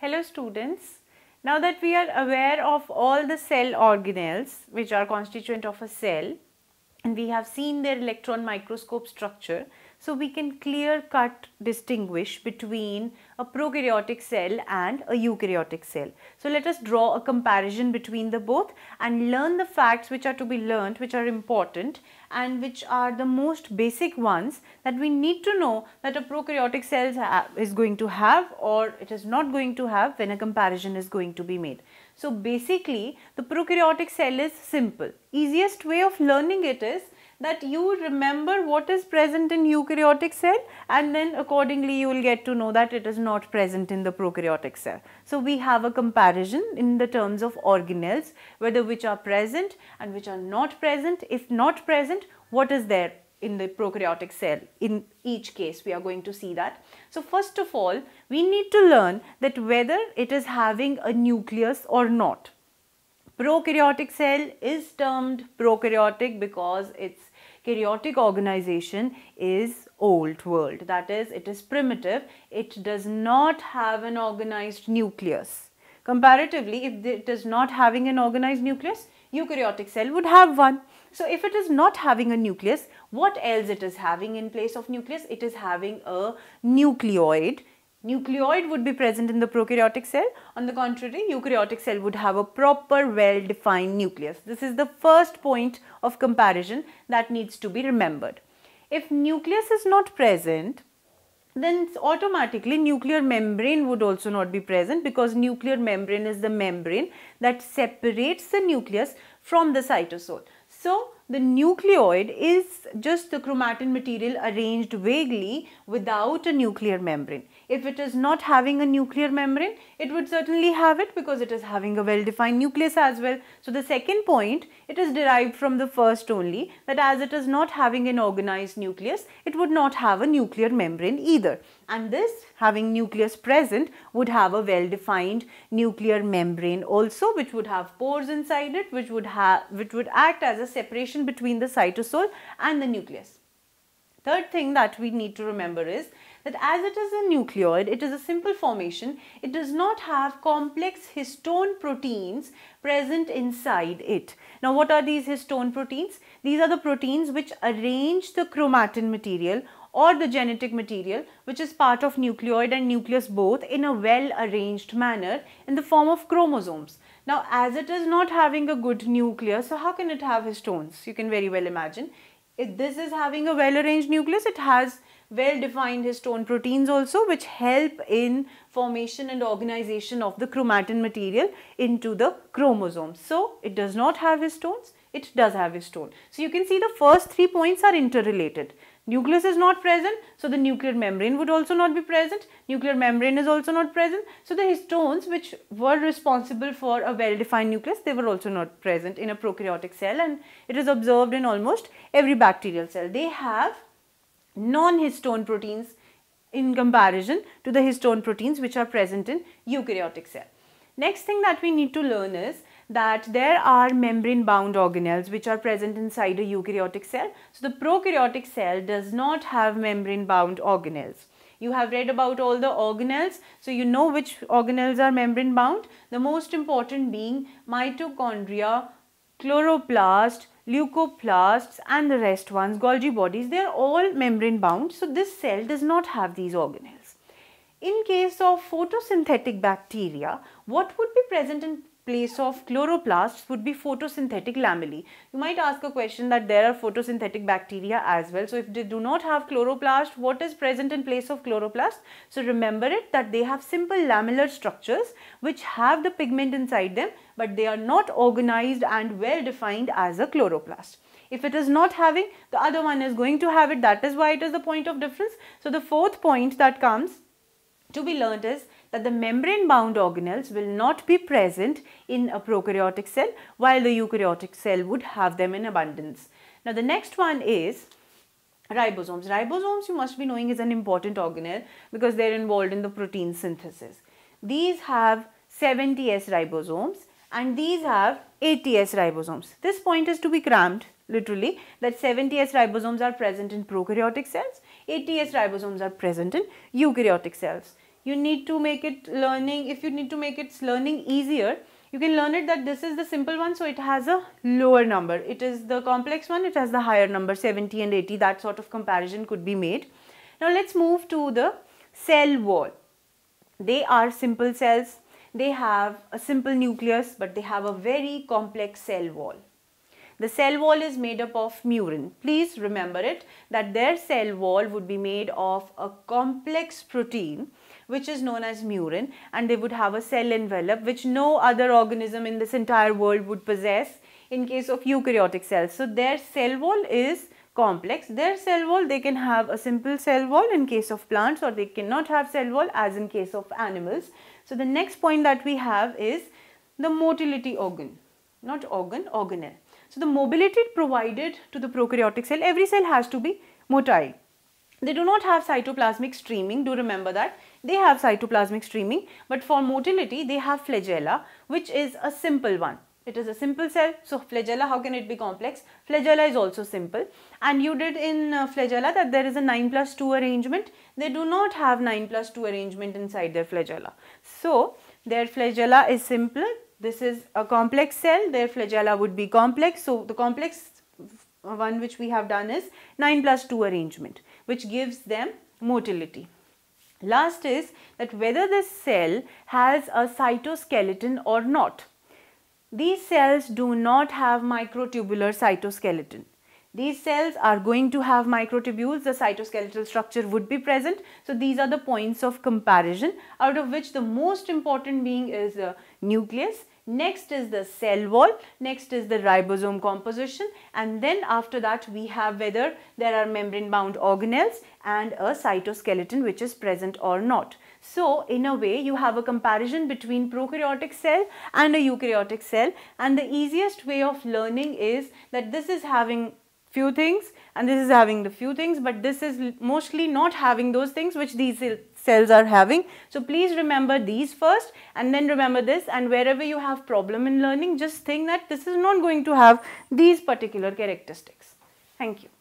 Hello students. Now that we are aware of all the cell organelles which are constituent of a cell and we have seen their electron microscope structure, so we can clear cut distinguish between a prokaryotic cell and a eukaryotic cell. So let us draw a comparison between the both and learn the facts which are to be learned which are important and which are the most basic ones that we need to know that a prokaryotic cell is going to have or it is not going to have when a comparison is going to be made. So basically the prokaryotic cell is simple. Easiest way of learning it is that you remember what is present in eukaryotic cell and then accordingly you will get to know that it is not present in the prokaryotic cell. So, we have a comparison in the terms of organelles whether which are present and which are not present. If not present, what is there in the prokaryotic cell in each case we are going to see that. So, first of all we need to learn that whether it is having a nucleus or not prokaryotic cell is termed prokaryotic because its Chaotic organization is old world. That is, it is primitive. It does not have an organized nucleus. Comparatively, if it is not having an organized nucleus, eukaryotic cell would have one. So if it is not having a nucleus, what else it is having in place of nucleus? It is having a nucleoid nucleoid would be present in the prokaryotic cell. On the contrary, eukaryotic cell would have a proper well-defined nucleus. This is the first point of comparison that needs to be remembered. If nucleus is not present, then automatically nuclear membrane would also not be present because nuclear membrane is the membrane that separates the nucleus from the cytosol. So, the nucleoid is just the chromatin material arranged vaguely without a nuclear membrane. If it is not having a nuclear membrane, it would certainly have it because it is having a well-defined nucleus as well. So the second point, it is derived from the first only that as it is not having an organized nucleus, it would not have a nuclear membrane either. And this having nucleus present would have a well-defined nuclear membrane also which would have pores inside it which would have which would act as a separation between the cytosol and the nucleus. Third thing that we need to remember is that as it is a nucleoid, it is a simple formation, it does not have complex histone proteins present inside it. Now what are these histone proteins? These are the proteins which arrange the chromatin material or the genetic material which is part of nucleoid and nucleus both in a well arranged manner in the form of chromosomes. Now as it is not having a good nucleus, so how can it have histones? You can very well imagine. If this is having a well arranged nucleus, it has well defined histone proteins also which help in formation and organization of the chromatin material into the chromosomes. So it does not have histones, it does have histone. So you can see the first three points are interrelated. Nucleus is not present, so the nuclear membrane would also not be present. Nuclear membrane is also not present. So the histones which were responsible for a well-defined nucleus, they were also not present in a prokaryotic cell and it is observed in almost every bacterial cell. They have non-histone proteins in comparison to the histone proteins which are present in eukaryotic cell. Next thing that we need to learn is that there are membrane bound organelles which are present inside a eukaryotic cell. So the prokaryotic cell does not have membrane bound organelles. You have read about all the organelles, so you know which organelles are membrane bound. The most important being mitochondria, chloroplast, leucoplasts and the rest ones, Golgi bodies, they are all membrane bound. So this cell does not have these organelles. In case of photosynthetic bacteria, what would be present in place of chloroplasts would be photosynthetic lamellae. You might ask a question that there are photosynthetic bacteria as well. So if they do not have chloroplast, what is present in place of chloroplast? So remember it that they have simple lamellar structures which have the pigment inside them but they are not organized and well defined as a chloroplast. If it is not having, the other one is going to have it. That is why it is the point of difference. So the fourth point that comes to be learnt is that the membrane-bound organelles will not be present in a prokaryotic cell while the eukaryotic cell would have them in abundance. Now the next one is ribosomes. Ribosomes you must be knowing is an important organelle because they are involved in the protein synthesis. These have 70s ribosomes and these have 80s ribosomes. This point is to be crammed literally that 70s ribosomes are present in prokaryotic cells, 80s ribosomes are present in eukaryotic cells you need to make it learning if you need to make its learning easier you can learn it that this is the simple one so it has a lower number it is the complex one it has the higher number 70 and 80 that sort of comparison could be made now let's move to the cell wall they are simple cells they have a simple nucleus but they have a very complex cell wall the cell wall is made up of murine. Please remember it that their cell wall would be made of a complex protein which is known as murine and they would have a cell envelope which no other organism in this entire world would possess in case of eukaryotic cells. So their cell wall is complex. Their cell wall they can have a simple cell wall in case of plants or they cannot have cell wall as in case of animals. So the next point that we have is the motility organ, not organ, organelle. So the mobility provided to the prokaryotic cell, every cell has to be motile. They do not have cytoplasmic streaming, do remember that they have cytoplasmic streaming but for motility they have flagella which is a simple one. It is a simple cell so flagella how can it be complex? Flagella is also simple and you did in uh, flagella that there is a 9 plus 2 arrangement. They do not have 9 plus 2 arrangement inside their flagella. So their flagella is simple. This is a complex cell. Their flagella would be complex. So the complex one which we have done is 9 plus 2 arrangement which gives them motility. Last is that whether this cell has a cytoskeleton or not. These cells do not have microtubular cytoskeleton. These cells are going to have microtubules, the cytoskeletal structure would be present. So these are the points of comparison out of which the most important being is the nucleus Next is the cell wall, next is the ribosome composition and then after that we have whether there are membrane bound organelles and a cytoskeleton which is present or not. So in a way you have a comparison between prokaryotic cell and a eukaryotic cell and the easiest way of learning is that this is having few things and this is having the few things but this is mostly not having those things which these cells are having. So please remember these first and then remember this and wherever you have problem in learning just think that this is not going to have these particular characteristics. Thank you.